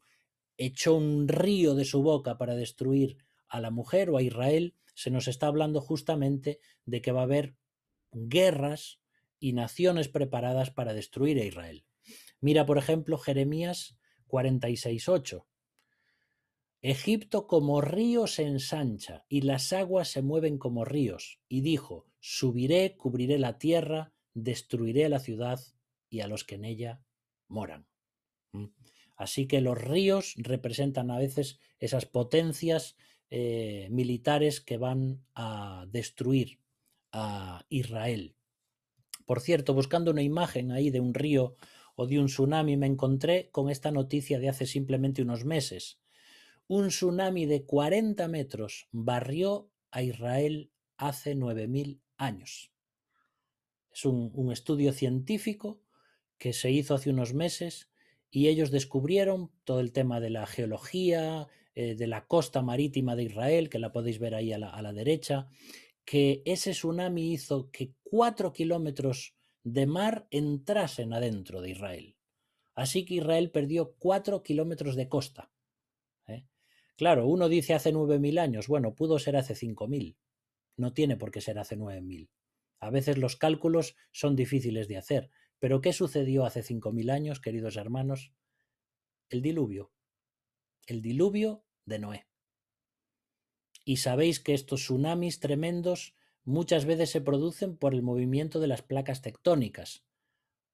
echó un río de su boca para destruir a la mujer o a Israel, se nos está hablando justamente de que va a haber guerras y naciones preparadas para destruir a Israel. Mira, por ejemplo, Jeremías 46.8. Egipto como río se ensancha, y las aguas se mueven como ríos. Y dijo, subiré, cubriré la tierra, destruiré la ciudad y a los que en ella moran. Mm. Así que los ríos representan a veces esas potencias eh, militares que van a destruir a Israel. Por cierto, buscando una imagen ahí de un río o de un tsunami, me encontré con esta noticia de hace simplemente unos meses. Un tsunami de 40 metros barrió a Israel hace 9.000 años. Es un, estudio científico que se hizo hace unos meses y ellos descubrieron todo el tema de la geología, eh, de la costa marítima de Israel, que la podéis ver ahí a la, a la derecha, que ese tsunami hizo que 4 kilómetros de mar entrasen adentro de Israel. Así que Israel perdió 4 kilómetros de costa. Claro, uno dice hace 9.000 años, bueno, pudo ser hace 5.000, no tiene por qué ser hace 9.000. A veces los cálculos son difíciles de hacer, pero ¿qué sucedió hace 5.000 años, queridos hermanos? El diluvio. El diluvio de Noé. Y sabéis que estos tsunamis tremendos muchas veces se producen por el movimiento de las placas tectónicas,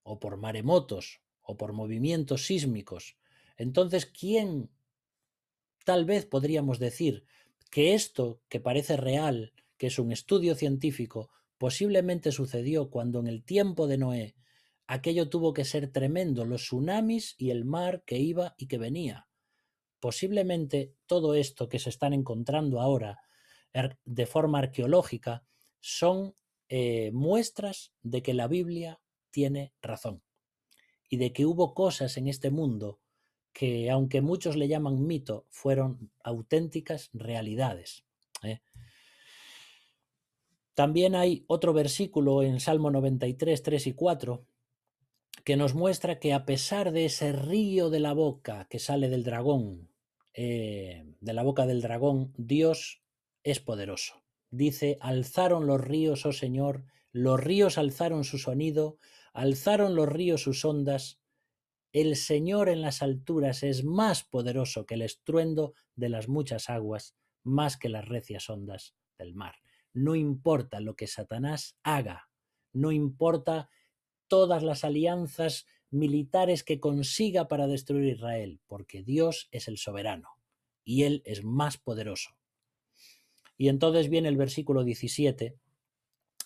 o por maremotos, o por movimientos sísmicos. Entonces, ¿quién Tal vez podríamos decir que esto, que parece real, que es un estudio científico, posiblemente sucedió cuando en el tiempo de Noé aquello tuvo que ser tremendo, los tsunamis y el mar que iba y que venía. Posiblemente todo esto que se están encontrando ahora de forma arqueológica son eh, muestras de que la Biblia tiene razón y de que hubo cosas en este mundo que, aunque muchos le llaman mito, fueron auténticas realidades. ¿eh? También hay otro versículo en Salmo 93, 3 y 4, que nos muestra que a pesar de ese río de la boca que sale del dragón, eh, de la boca del dragón, Dios es poderoso. Dice, alzaron los ríos, oh Señor, los ríos alzaron su sonido, alzaron los ríos sus ondas, el Señor en las alturas es más poderoso que el estruendo de las muchas aguas, más que las recias ondas del mar. No importa lo que Satanás haga, no importa todas las alianzas militares que consiga para destruir Israel, porque Dios es el soberano y Él es más poderoso. Y entonces viene el versículo 17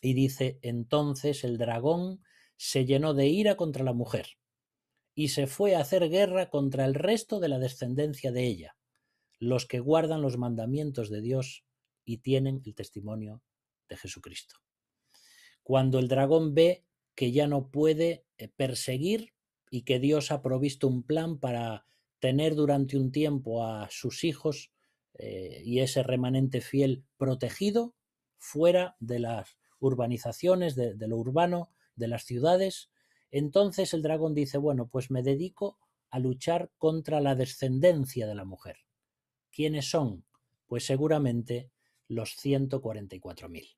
y dice, entonces el dragón se llenó de ira contra la mujer y se fue a hacer guerra contra el resto de la descendencia de ella, los que guardan los mandamientos de Dios y tienen el testimonio de Jesucristo. Cuando el dragón ve que ya no puede eh, perseguir y que Dios ha provisto un plan para tener durante un tiempo a sus hijos eh, y ese remanente fiel protegido fuera de las urbanizaciones, de lo urbano, de las ciudades, entonces el dragón dice, bueno, pues me dedico a luchar contra la descendencia de la mujer. ¿Quiénes son? Pues seguramente los 144.000.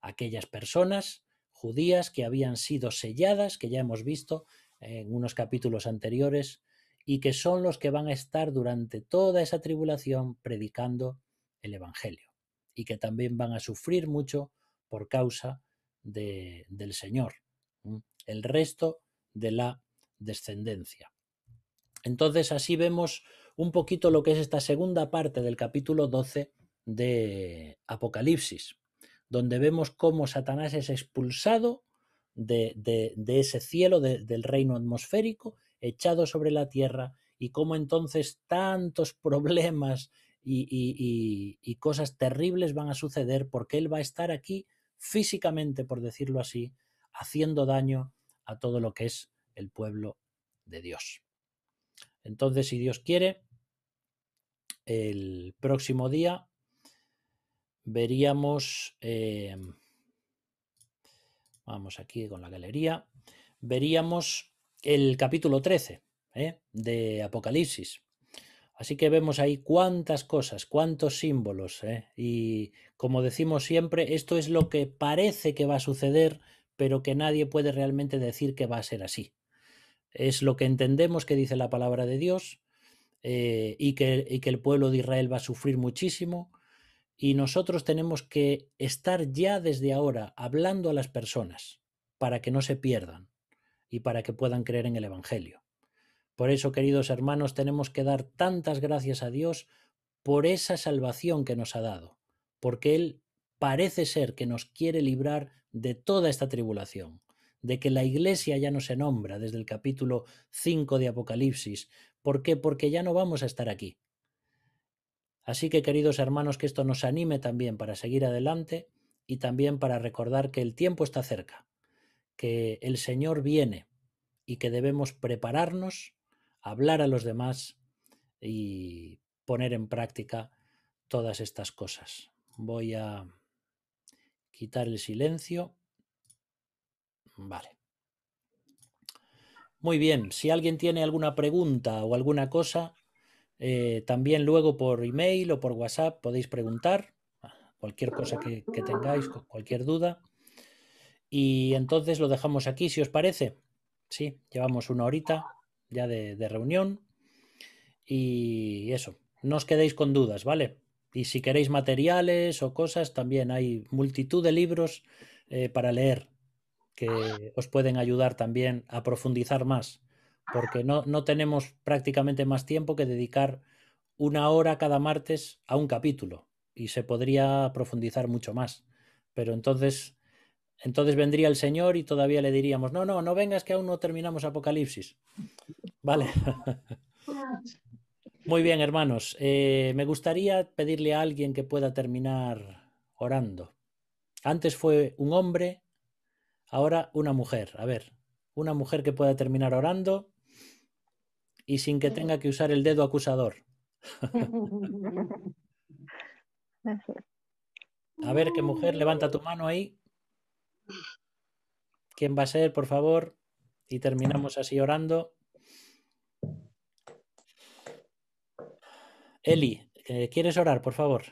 Aquellas personas judías que habían sido selladas, que ya hemos visto en unos capítulos anteriores, y que son los que van a estar durante toda esa tribulación predicando el Evangelio, y que también van a sufrir mucho por causa del Señor. Mm, el resto de la descendencia. Entonces así vemos un poquito lo que es esta segunda parte del capítulo 12 de Apocalipsis, donde vemos cómo Satanás es expulsado de, ese cielo, del reino atmosférico, echado sobre la tierra, y cómo entonces tantos problemas y cosas terribles van a suceder porque él va a estar aquí físicamente, por decirlo así, haciendo daño a todo lo que es el pueblo de Dios. Entonces, si Dios quiere, el próximo día veríamos, eh, vamos aquí con la galería, veríamos el capítulo 13 ¿eh? de Apocalipsis. Así que vemos ahí cuántas cosas, cuántos símbolos. ¿eh? Y como decimos siempre, esto es lo que parece que va a suceder, pero que nadie puede realmente decir que va a ser así. Es lo que entendemos que dice la palabra de Dios eh, y, que, y que el pueblo de Israel va a sufrir muchísimo y nosotros tenemos que estar ya desde ahora hablando a las personas para que no se pierdan y para que puedan creer en el Evangelio. Por eso, queridos hermanos, tenemos que dar tantas gracias a Dios por esa salvación que nos ha dado, porque Él parece ser que nos quiere librar de toda esta tribulación, de que la iglesia ya no se nombra desde el capítulo 5 de Apocalipsis. ¿Por qué? Porque ya no vamos a estar aquí. Así que, queridos hermanos, que esto nos anime también para seguir adelante y también para recordar que el tiempo está cerca, que el Señor viene y que debemos prepararnos, hablar a los demás y poner en práctica todas estas cosas. Voy a quitar el silencio. Vale. Muy bien, si alguien tiene alguna pregunta o alguna cosa, eh, también luego por email o por WhatsApp podéis preguntar cualquier cosa que, tengáis, cualquier duda. Y entonces lo dejamos aquí, si os parece. Sí, llevamos una horita ya de reunión. Y eso, no os quedéis con dudas, ¿vale? Y si queréis materiales o cosas, también hay multitud de libros eh, para leer que os pueden ayudar también a profundizar más, porque no, no tenemos prácticamente más tiempo que dedicar una hora cada martes a un capítulo y se podría profundizar mucho más. Pero entonces, entonces vendría el Señor y todavía le diríamos, no, no, no vengas que aún no terminamos Apocalipsis. Vale. Muy bien, hermanos. Eh, me gustaría pedirle a alguien que pueda terminar orando. Antes fue un hombre, ahora una mujer. A ver, una mujer que pueda terminar orando y sin que tenga que usar el dedo acusador. a ver, qué mujer, levanta tu mano ahí. ¿Quién va a ser, por favor? Y terminamos así orando. Eli, eh, ¿quieres orar, por favor?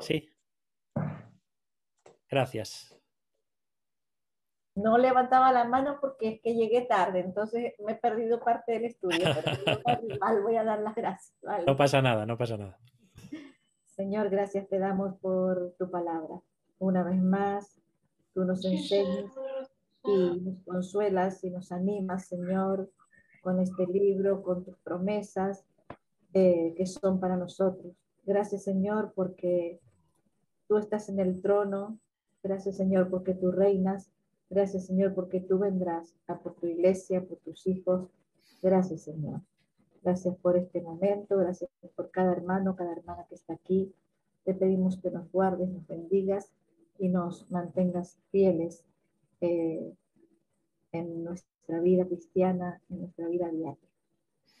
Sí. Gracias. No levantaba la mano porque es que llegué tarde, entonces me he perdido parte del estudio. Pero igual voy a dar las gracias. No pasa nada, no pasa nada. Señor, gracias te damos por tu palabra. Una vez más, tú nos enseñas y nos consuelas y nos animas, Señor, con este libro, con tus promesas, eh, que son para nosotros. Gracias Señor porque tú estás en el trono. Gracias Señor porque tú reinas. Gracias Señor porque tú vendrás a por tu iglesia, por tus hijos. Gracias Señor. Gracias por este momento. Gracias por cada hermano, cada hermana que está aquí. Te pedimos que nos guardes, nos bendigas y nos mantengas fieles eh, en nuestra vida cristiana, en nuestra vida diaria.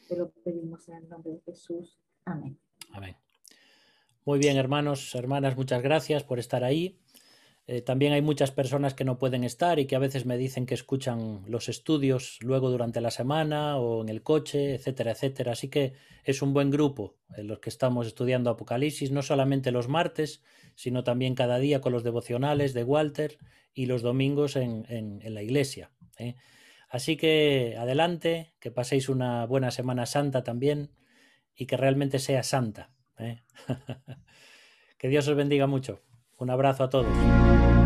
Te lo pedimos en el nombre de Jesús. Amén. Amén. Muy bien, hermanos, hermanas, muchas gracias por estar ahí. Eh, también hay muchas personas que no pueden estar y que a veces me dicen que escuchan los estudios luego durante la semana o en el coche, etcétera, etcétera. Así que es un buen grupo en eh, los que estamos estudiando Apocalipsis, no solamente los martes, sino también cada día con los devocionales de Walter y los domingos en, la iglesia. ¿eh? Así que adelante, que paséis una buena Semana Santa también y que realmente sea santa. ¿eh? que Dios os bendiga mucho. Un abrazo a todos.